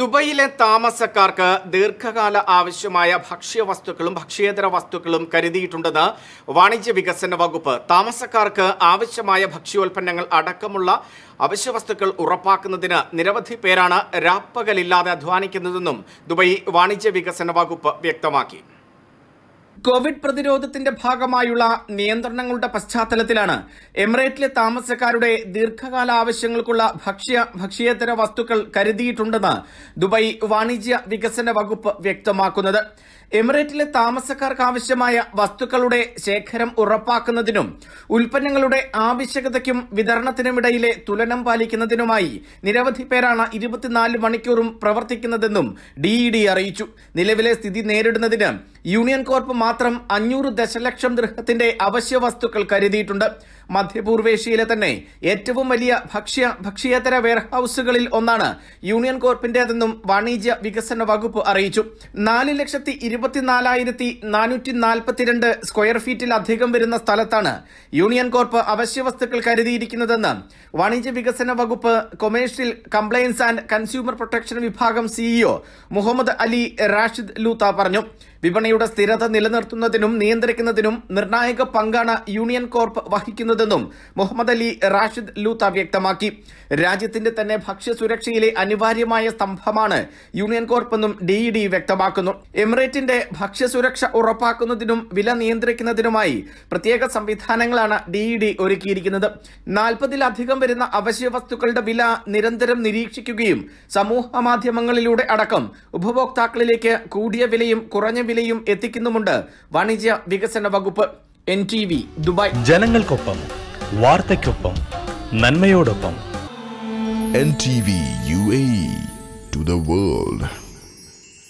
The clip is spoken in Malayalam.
ദുബൈയിലെ താമസക്കാർക്ക് ദീർഘകാല ആവശ്യമായ ഭക്ഷ്യവസ്തുക്കളും ഭക്ഷ്യേതര വസ്തുക്കളും കരുതിയിട്ടുണ്ടെന്ന് വാണിജ്യ വികസന വകുപ്പ് താമസക്കാർക്ക് ആവശ്യമായ ഭക്ഷ്യോൽപ്പന്നങ്ങൾ അടക്കമുള്ള അവശ്യവസ്തുക്കൾ ഉറപ്പാക്കുന്നതിന് നിരവധി പേരാണ് രാപ്പകലില്ലാതെ അധ്വാനിക്കുന്നതെന്നും ദുബൈ വാണിജ്യ വികസന വകുപ്പ് വ്യക്തമാക്കി കോവിഡ് പ്രതിരോധത്തിന്റെ ഭാഗമായുള്ള നിയന്ത്രണങ്ങളുടെ പശ്ചാത്തലത്തിലാണ് എമിറേറ്റിലെ താമസക്കാരുടെ ദീർഘകാല ആവശ്യങ്ങൾക്കുള്ള ഭക്ഷ്യ ഭക്ഷ്യേതര വസ്തുക്കൾ കരുതിയിട്ടുണ്ടെന്ന് ദുബായ് വാണിജ്യ വികസന വകുപ്പ് വ്യക്തമാക്കുന്നത് എമിറേറ്റിലെ താമസക്കാർക്ക് ആവശ്യമായ വസ്തുക്കളുടെ ശേഖരം ഉറപ്പാക്കുന്നതിനും ഉൽപ്പന്നങ്ങളുടെ ആവശ്യകതയ്ക്കും വിതരണത്തിനുമിടയിലെ തുലനം പാലിക്കുന്നതിനുമായി നിരവധി പേരാണ് ഇരുപത്തിനാല് മണിക്കൂറും പ്രവർത്തിക്കുന്നതെന്നും ഡിഇഡി അറിയിച്ചു നിലവിലെ സ്ഥിതി നേരിടുന്നതിന് യൂണിയൻ കോർപ്പ് മാത്രം അഞ്ഞൂറ് ദശലക്ഷം ദൃഹത്തിന്റെ അവശ്യ വസ്തുക്കൾ കരുതിയിട്ടുണ്ട് മധ്യപൂർവേഷ്യയിലെ തന്നെ ഏറ്റവും വലിയ ഭക്ഷ്യ ഭക്ഷ്യേതര വെയർഹൌസുകളിൽ ഒന്നാണ് യൂണിയൻ കോർപ്പിന്റേതെന്നും വാണിജ്യ വികസന വകുപ്പ് അറിയിച്ചു നാല് ലക്ഷത്തി ഇരുപത്തിനാലായിരത്തി നാനൂറ്റി നാൽപ്പത്തിരണ്ട് സ്ക്വയർ ഫീറ്റിലധികം വരുന്ന സ്ഥലത്താണ് യൂണിയൻ കോർപ്പ് അവശ്യ വസ്തുക്കൾ കരുതിയിരിക്കുന്നതെന്ന് വാണിജ്യ വികസന വകുപ്പ് commercial compliance and consumer protection വിഭാഗം CEO Mohammed Ali Rashid Lootah പറഞ്ഞു വിപണി വിപണിയുടെ സ്ഥിരത നിലനിർത്തുന്നതിനും നിയന്ത്രിക്കുന്നതിനും നിർണായക പങ്കാണ് യൂണിയൻ കോർപ്പ് വഹിക്കുന്നതെന്നും മുഹമ്മദ് അലി റാഷിദ് ലൂത്ത വ്യക്തമാക്കി രാജ്യത്തിന്റെ തന്നെ ഭക്ഷ്യസുരക്ഷയിലെ അനിവാര്യമായ സ്തംഭമാണ് യൂണിയൻ കോർപ്പെന്നും എന്നും ഡി ഇ ഡി വ്യക്തമാക്കുന്നു എമിറേറ്റിന്റെ ഭക്ഷ്യസുരക്ഷ ഉറപ്പാക്കുന്നതിനും വില നിയന്ത്രിക്കുന്നതിനുമായി പ്രത്യേക സംവിധാനങ്ങളാണ് ഡി ഇ ഡി ഒരുക്കിയിരിക്കുന്നത് നാൽപ്പതിലധികം വരുന്ന അവശ്യ വസ്തുക്കളുടെ വില നിരന്തരം നിരീക്ഷിക്കുകയും സമൂഹ മാധ്യമങ്ങളിലൂടെ അടക്കം ഉപഭോക്താക്കളിലേക്ക് കൂടിയ വിലയും കുറഞ്ഞ വിലയും എത്തിക്കുന്നുമുണ്ട് വാണിജ്യ വികസന വകുപ്പ് എൻ ടി വി ദുബായ് ജനങ്ങൾക്കൊപ്പം വാർത്തയ്ക്കൊപ്പം നന്മയോടൊപ്പം N T V U A to the world